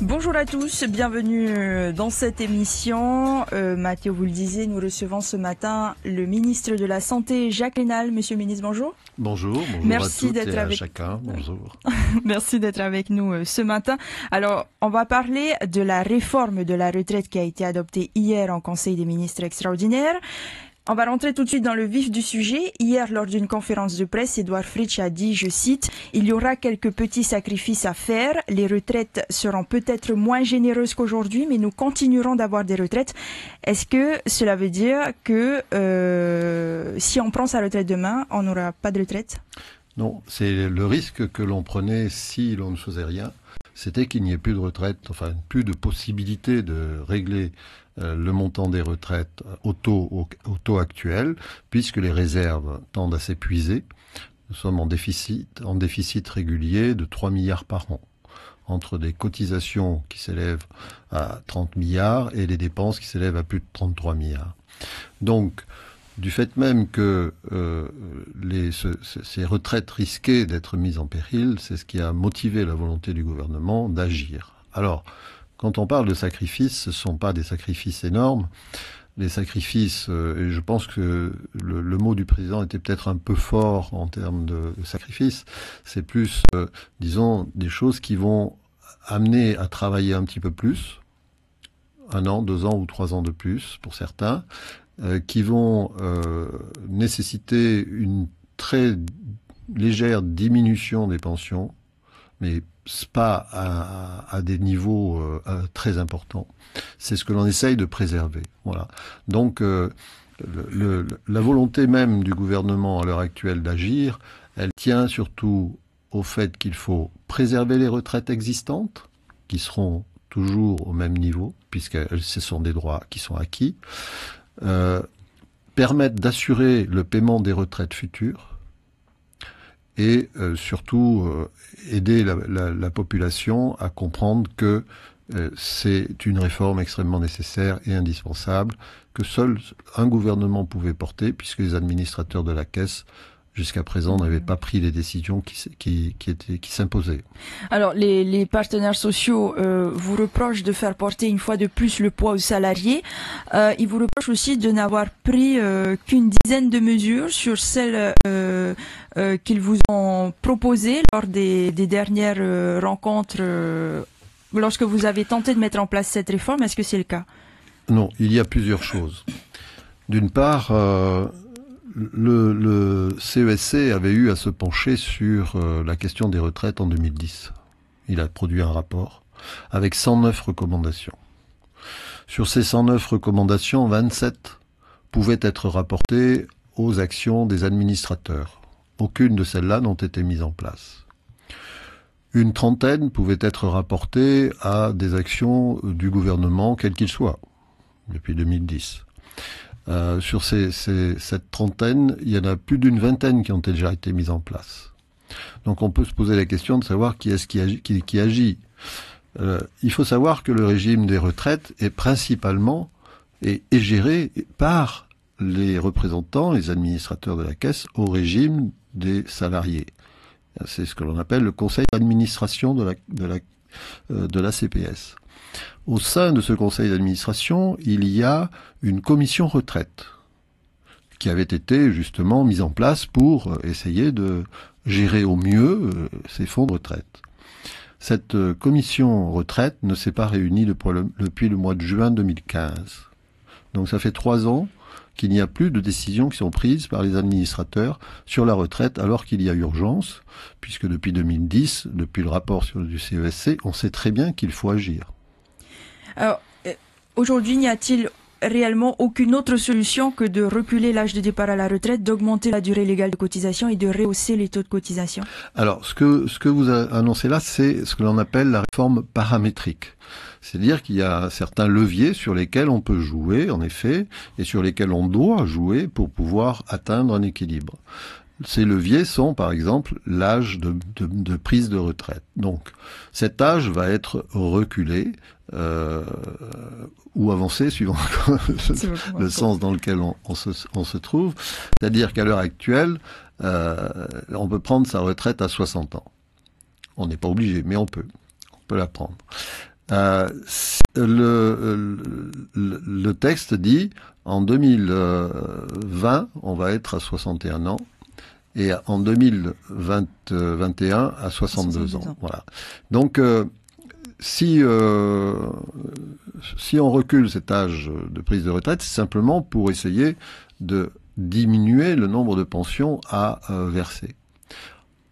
Bonjour à tous, bienvenue euh, dans cette émission. Euh, Mathieu, vous le disiez, nous recevons ce matin le ministre de la Santé, Jacques Lénal. Monsieur le ministre, bonjour. Bonjour, bonjour Merci d'être avec... chacun. Bonjour. Merci d'être avec nous euh, ce matin. Alors, on va parler de la réforme de la retraite qui a été adoptée hier en Conseil des ministres extraordinaires. On va rentrer tout de suite dans le vif du sujet. Hier, lors d'une conférence de presse, Edouard Fritsch a dit, je cite, Il y aura quelques petits sacrifices à faire. Les retraites seront peut-être moins généreuses qu'aujourd'hui, mais nous continuerons d'avoir des retraites. Est-ce que cela veut dire que euh, si on prend sa retraite demain, on n'aura pas de retraite Non, c'est le risque que l'on prenait si l'on ne faisait rien c'était qu'il n'y ait plus de retraite, enfin plus de possibilité de régler euh, le montant des retraites au taux, au, taux actuel, puisque les réserves tendent à s'épuiser. Nous sommes en déficit, en déficit régulier de 3 milliards par an entre des cotisations qui s'élèvent à 30 milliards et des dépenses qui s'élèvent à plus de 33 milliards. Donc, du fait même que euh, ces retraites risquaient d'être mises en péril, c'est ce qui a motivé la volonté du gouvernement d'agir. Alors, quand on parle de sacrifices, ce ne sont pas des sacrifices énormes. Les sacrifices, euh, et je pense que le, mot du président était peut-être un peu fort en termes de, sacrifices, c'est plus, euh, disons, des choses qui vont amener à travailler un petit peu plus, un an, deux ans ou trois ans de plus pour certains, euh, qui vont nécessiter une très légère diminution des pensions mais pas à, des niveaux euh, euh, très importants. C'est ce que l'on essaye de préserver. Voilà. Donc, euh, la volonté même du gouvernement à l'heure actuelle d'agir, elle tient surtout au fait qu'il faut préserver les retraites existantes, qui seront toujours au même niveau, puisque ce sont des droits qui sont acquis, permettre d'assurer le paiement des retraites futures, et euh, surtout euh, aider la, population à comprendre que euh, c'est une réforme extrêmement nécessaire et indispensable que seul un gouvernement pouvait porter puisque les administrateurs de la caisse jusqu'à présent n'avait pas pris les décisions qui, qui, étaient, qui s'imposaient. Alors les, partenaires sociaux euh, vous reprochent de faire porter une fois de plus le poids aux salariés. Euh, ils vous reprochent aussi de n'avoir pris euh, qu'une dizaine de mesures sur celles qu'ils vous ont proposées lors des, des dernières rencontres. lorsque vous avez tenté de mettre en place cette réforme, est-ce que c'est le cas Non, il y a plusieurs choses. D'une part, le, CESC e avait eu à se pencher sur euh, la question des retraites en 2010. Il a produit un rapport avec 109 recommandations. Sur ces 109 recommandations, 27 pouvaient être rapportées aux actions des administrateurs. Aucune de celles-là n'ont été mises en place. Une trentaine pouvait être rapportée à des actions du gouvernement, quel qu'il soit, depuis 2010. Euh, sur ces, cette trentaine, il y en a plus d'une vingtaine qui ont déjà été mises en place. Donc on peut se poser la question de savoir qui est-ce qui agit. Qui, agit. Euh, il faut savoir que le régime des retraites est principalement et est géré par les représentants, les administrateurs de la caisse au régime des salariés. C'est ce que l'on appelle le conseil d'administration de la, de, la, euh, de la CPS. Au sein de ce conseil d'administration, il y a une commission retraite qui avait été justement mise en place pour euh, essayer de gérer au mieux euh, ces fonds de retraite. Cette euh, commission retraite ne s'est pas réunie depuis le mois de juin 2015. Donc ça fait trois ans qu'il n'y a plus de décisions qui sont prises par les administrateurs sur la retraite alors qu'il y a urgence, puisque depuis 2010, depuis le rapport du CESC, e on sait très bien qu'il faut agir. Euh, aujourd'hui, n'y a-t-il réellement aucune autre solution que de reculer l'âge de départ à la retraite, d'augmenter la durée légale de cotisation et de rehausser les taux de cotisation Alors, ce que, ce que vous annoncez là, c'est ce que l'on appelle la réforme paramétrique. C'est-à-dire qu'il y a certains leviers sur lesquels on peut jouer, en effet, et sur lesquels on doit jouer pour pouvoir atteindre un équilibre. Ces leviers sont, par exemple, l'âge de, prise de retraite. Donc, cet âge va être reculé euh, ou avancé, suivant le, sens dans lequel on, se, trouve. C'est-à-dire qu'à l'heure actuelle, euh, on peut prendre sa retraite à 60 ans. On n'est pas obligé, mais on peut. On peut la prendre. Euh, le, le, texte dit en 2020, on va être à 61 ans et en 2021 euh, à 62, ans. Voilà. Donc euh, si euh, si on recule cet âge de prise de retraite, c'est simplement pour essayer de diminuer le nombre de pensions à verser.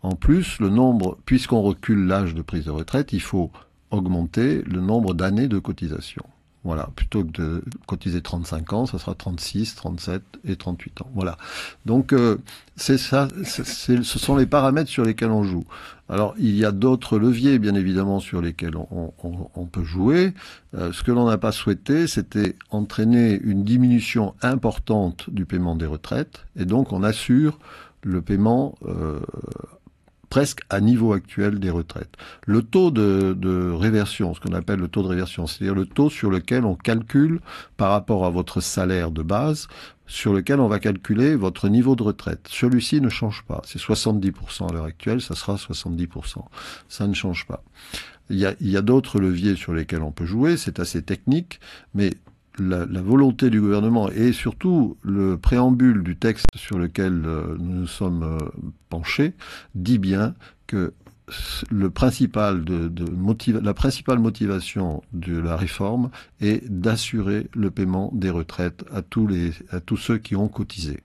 En plus, le nombre, puisqu'on recule l'âge de prise de retraite, il faut augmenter le nombre d'années de cotisation. Voilà, plutôt que de cotiser 35 ans, ça sera 36, 37 et 38 ans. Voilà. Donc euh, c'est ça, ce sont les paramètres sur lesquels on joue. Alors il y a d'autres leviers, bien évidemment, sur lesquels on, peut jouer. Euh, ce que l'on n'a pas souhaité, c'était entraîner une diminution importante du paiement des retraites, et donc on assure le paiement euh, presque à niveau actuel des retraites. Le taux de, réversion, ce qu'on appelle le taux de réversion, c'est-à-dire le taux sur lequel on calcule par rapport à votre salaire de base, sur lequel on va calculer votre niveau de retraite. Celui-ci ne change pas. C'est 70% à l'heure actuelle, ça sera 70%. Ça ne change pas. Il y a d'autres leviers sur lesquels on peut jouer, c'est assez technique, mais la, volonté du gouvernement et surtout le préambule du texte sur lequel euh, nous nous sommes euh, penchés dit bien que le principal de la principale motivation de la réforme est d'assurer le paiement des retraites à tous, les, à tous ceux qui ont cotisé.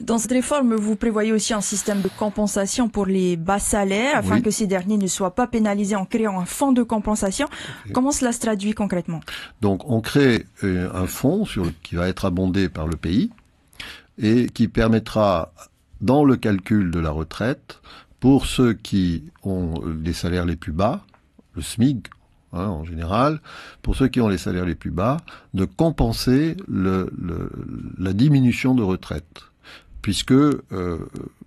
Dans cette réforme, vous prévoyez aussi un système de compensation pour les bas salaires afin que ces derniers ne soient pas pénalisés en créant un fonds de compensation. Comment cela se traduit concrètement Donc on crée euh, un fonds qui va être abondé par le pays et qui permettra dans le calcul de la retraite pour ceux qui ont les salaires les plus bas, le SMIG hein, en général, pour ceux qui ont les salaires les plus bas, de compenser la diminution de retraite puisque euh,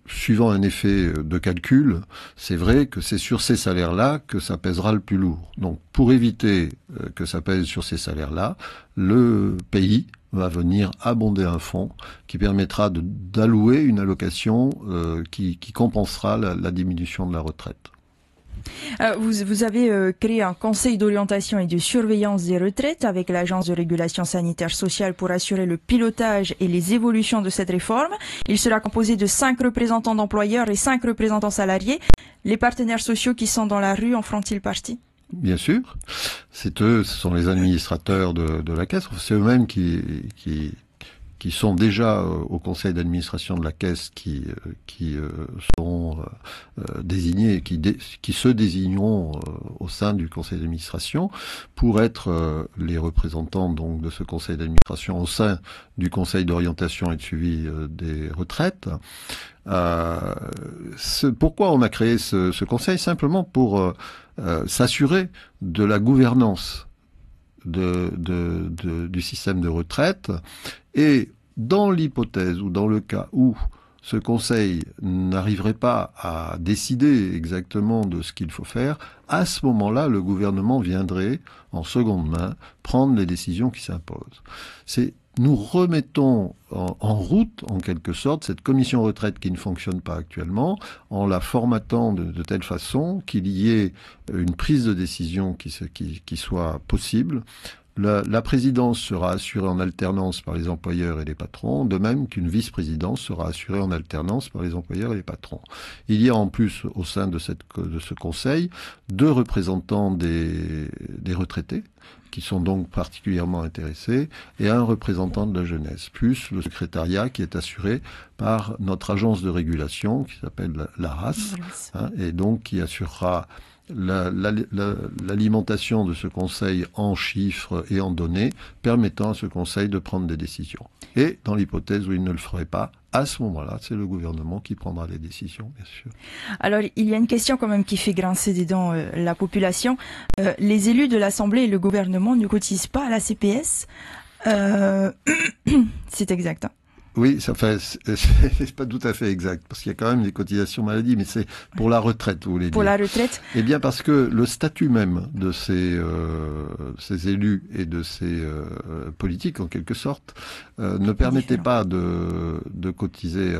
suivant un effet de calcul, c'est vrai que c'est sur ces salaires-là que ça pèsera le plus lourd. Donc pour éviter euh, que ça pèse sur ces salaires-là, le pays va venir abonder un fonds qui permettra d'allouer une allocation euh, qui, compensera la diminution de la retraite. Euh, vous, avez euh, créé un conseil d'orientation et de surveillance des retraites avec l'Agence de régulation sanitaire sociale pour assurer le pilotage et les évolutions de cette réforme. Il sera composé de cinq représentants d'employeurs et cinq représentants salariés. Les partenaires sociaux qui sont dans la rue en feront-ils partie Bien sûr. C'est eux, ce sont les administrateurs de, la caisse. C'est eux-mêmes qui, qui qui sont déjà euh, au conseil d'administration de la caisse qui euh, qui euh, seront désignés qui qui se désigneront au sein du conseil d'administration pour être les représentants donc de ce conseil d'administration au sein du conseil d'orientation et de suivi des retraites. pourquoi on a créé ce, conseil Simplement pour s'assurer de la gouvernance du système de retraite. Et dans l'hypothèse ou dans le cas où ce Conseil n'arriverait pas à décider exactement de ce qu'il faut faire, à ce moment-là, le gouvernement viendrait, en seconde main, prendre les décisions qui s'imposent. C'est nous remettons en, route, en quelque sorte, cette commission retraite qui ne fonctionne pas actuellement, en la formatant de, telle façon qu'il y ait une prise de décision qui soit possible, la, présidence sera assurée en alternance par les employeurs et les patrons, de même qu'une vice-présidence sera assurée en alternance par les employeurs et les patrons. Il y a en plus au sein de, cette, de ce conseil deux représentants des, retraités, qui sont donc particulièrement intéressés, et un représentant de la jeunesse, plus le secrétariat qui est assuré par notre agence de régulation qui s'appelle la RAS, hein, et donc qui assurera l'alimentation la, la, de ce conseil en chiffres et en données, permettant à ce conseil de prendre des décisions. Et dans l'hypothèse où il ne le ferait pas, à ce moment-là, c'est le gouvernement qui prendra les décisions, bien sûr. Alors, il y a une question quand même qui fait grincer des dents euh, la population. Euh, les élus de l'Assemblée et le gouvernement ne cotisent pas à la CPS. Euh, c'est exact. Hein. Oui, ça fait, c'est pas tout à fait exact, parce qu'il y a quand même des cotisations maladie, mais c'est pour la retraite, vous voulez pour dire. Pour la retraite Eh bien, parce que le statut même de ces, euh, ces élus et de ces euh, politiques, en quelque sorte, euh, ne permettait pas de, cotiser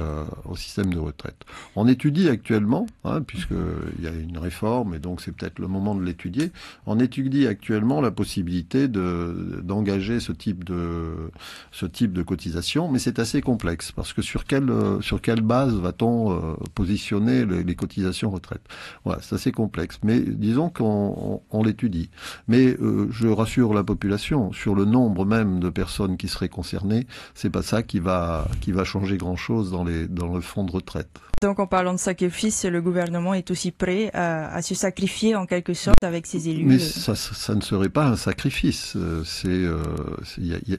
au système de retraite. On étudie actuellement, hein, il y a une réforme, et donc c'est peut-être le moment de l'étudier, on étudie actuellement la possibilité de, d'engager ce type de, ce type de cotisation, mais c'est assez complexe, parce que sur quelle, euh, sur quelle base va-t-on euh, positionner les, cotisations retraite Voilà, ça c'est complexe, mais disons qu'on on, l'étudie. Mais euh, je rassure la population sur le nombre même de personnes qui seraient concernées, c'est pas ça qui va, qui va changer grand-chose dans, les, dans le fonds de retraite. Donc en parlant de sacrifice, le gouvernement est aussi prêt à, se sacrifier en quelque sorte avec ses élus. Mais ça, ça ne serait pas un sacrifice, c'est,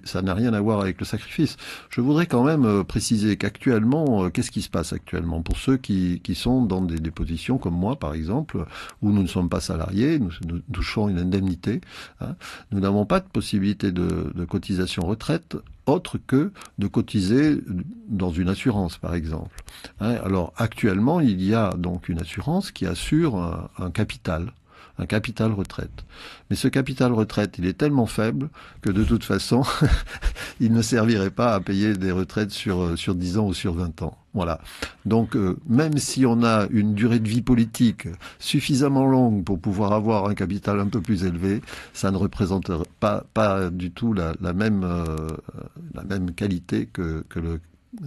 ça n'a rien à voir avec le sacrifice. Je voudrais quand même même euh, préciser qu'actuellement, euh, qu'est-ce qui se passe actuellement pour ceux qui, qui sont dans des, positions comme moi, par exemple, où nous ne sommes pas salariés, nous, touchons une indemnité. Hein. Nous n'avons pas de possibilité de, cotisation retraite autre que de cotiser dans une assurance, par exemple. Hein. alors actuellement, il y a donc une assurance qui assure un capital un capital retraite. Mais ce capital retraite, il est tellement faible que de toute façon, il ne servirait pas à payer des retraites sur, euh, sur 10 ans ou sur 20 ans. Voilà. Donc, euh, même si on a une durée de vie politique suffisamment longue pour pouvoir avoir un capital un peu plus élevé, ça ne représente pas, pas du tout la, même, euh, la même qualité que, que le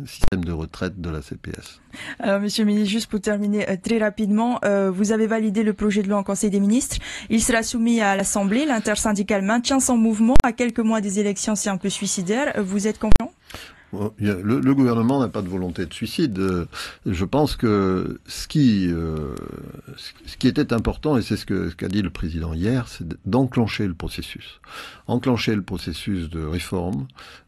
système de retraite de la CPS. Alors, euh, Monsieur le ministre, juste pour terminer euh, très rapidement, euh, vous avez validé le projet de loi en Conseil des ministres. Il sera soumis à l'Assemblée. L'intersyndicale maintient son mouvement à quelques mois des élections. C'est un peu suicidaire. Vous êtes confiant le, gouvernement n'a pas de volonté de suicide. Euh, je pense que euh, ce qui, était important, et c'est ce qu'a dit le président hier, c'est d'enclencher le processus. Enclencher le processus de réforme,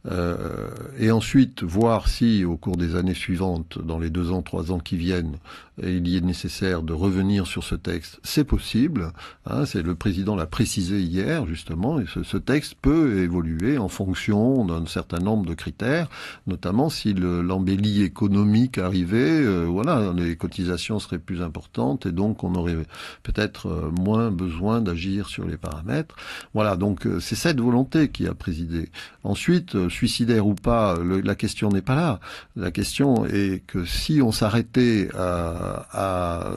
euh, et ensuite voir si, au cours des années suivantes, dans les deux ans, trois ans qui viennent, il y est nécessaire de revenir sur ce texte. C'est possible. Hein, c'est le président l'a précisé hier justement. Et ce texte peut évoluer en fonction d'un certain nombre de critères notamment si l'embellie économique arrivait, euh, voilà, les cotisations seraient plus importantes et donc on aurait peut-être euh, moins besoin d'agir sur les paramètres. Voilà, donc euh, c'est cette volonté qui a présidé. Ensuite, suicidaire ou pas, la question n'est pas là. La question est que si on s'arrêtait à,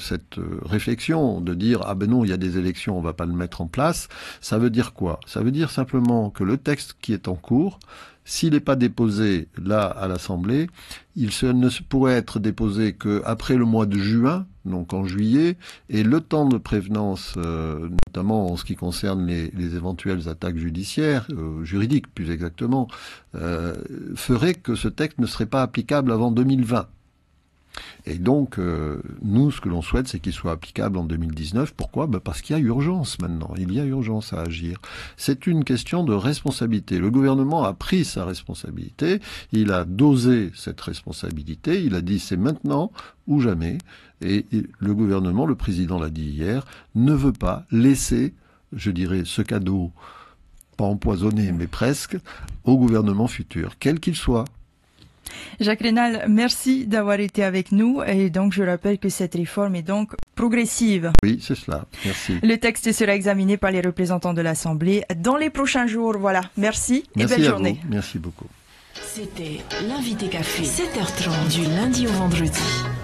cette réflexion de dire ah ben non, il y a des élections, on va pas le mettre en place, ça veut dire quoi Ça veut dire simplement que le texte qui est en cours s'il n'est pas déposé là à l'Assemblée, il ne pourrait être déposé qu'après le mois de juin, donc en juillet, et le temps de prévenance, euh, notamment en ce qui concerne les, éventuelles attaques judiciaires, euh, juridiques plus exactement, euh, ferait que ce texte ne serait pas applicable avant 2020. Et donc, euh, nous, ce que l'on souhaite, c'est qu'il soit applicable en 2019. Pourquoi ben, Parce qu'il y a urgence maintenant. Il y a urgence à agir. C'est une question de responsabilité. Le gouvernement a pris sa responsabilité. Il a dosé cette responsabilité. Il a dit c'est maintenant ou jamais. Et le gouvernement, le président l'a dit hier, ne veut pas laisser, je dirais, ce cadeau pas empoisonné, mais presque, au gouvernement futur, quel qu'il soit, Jacques Rénal, merci d'avoir été avec nous. Et donc, je rappelle que cette réforme est donc progressive. Oui, c'est cela. Merci. Le texte sera examiné par les représentants de l'Assemblée dans les prochains jours. Voilà. Merci, et belle journée. Merci beaucoup. C'était l'invité café, 7h30 du lundi au vendredi.